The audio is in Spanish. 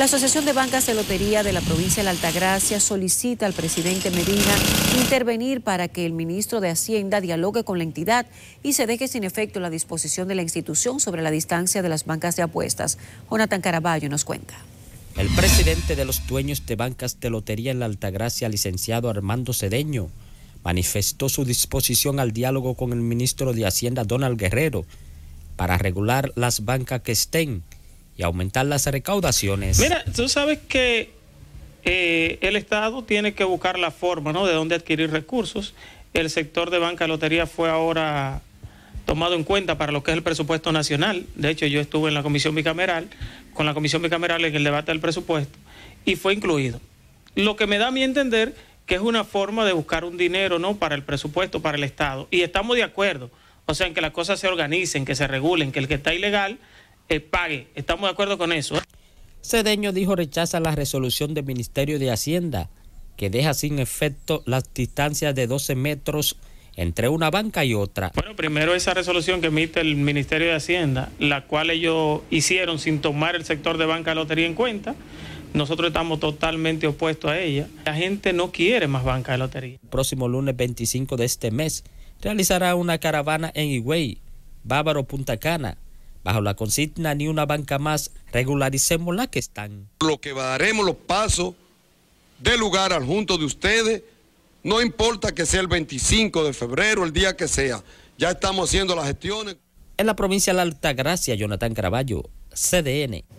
La Asociación de Bancas de Lotería de la provincia de la Altagracia solicita al presidente Medina intervenir para que el ministro de Hacienda dialogue con la entidad y se deje sin efecto la disposición de la institución sobre la distancia de las bancas de apuestas. Jonathan Caraballo nos cuenta. El presidente de los dueños de bancas de lotería en la Altagracia, licenciado Armando Cedeño, manifestó su disposición al diálogo con el ministro de Hacienda Donald Guerrero para regular las bancas que estén y aumentar las recaudaciones. Mira, tú sabes que eh, el Estado tiene que buscar la forma ¿no? de dónde adquirir recursos. El sector de banca lotería fue ahora tomado en cuenta para lo que es el presupuesto nacional. De hecho, yo estuve en la comisión bicameral, con la comisión bicameral en el debate del presupuesto, y fue incluido. Lo que me da a mi entender que es una forma de buscar un dinero ¿no? para el presupuesto, para el Estado. Y estamos de acuerdo. O sea, en que las cosas se organicen, que se regulen, que el que está ilegal pague. Estamos de acuerdo con eso. ¿eh? Cedeño dijo rechaza la resolución del Ministerio de Hacienda que deja sin efecto las distancias de 12 metros entre una banca y otra. Bueno, primero esa resolución que emite el Ministerio de Hacienda, la cual ellos hicieron sin tomar el sector de banca de lotería en cuenta. Nosotros estamos totalmente opuestos a ella. La gente no quiere más banca de lotería. El próximo lunes 25 de este mes realizará una caravana en Higüey, Bávaro Punta Cana, bajo la consigna ni una banca más, regularicemos la que están. Lo que daremos los pasos de lugar al junto de ustedes, no importa que sea el 25 de febrero, el día que sea, ya estamos haciendo las gestiones. En la provincia de la Altagracia, Jonathan Caraballo, CDN.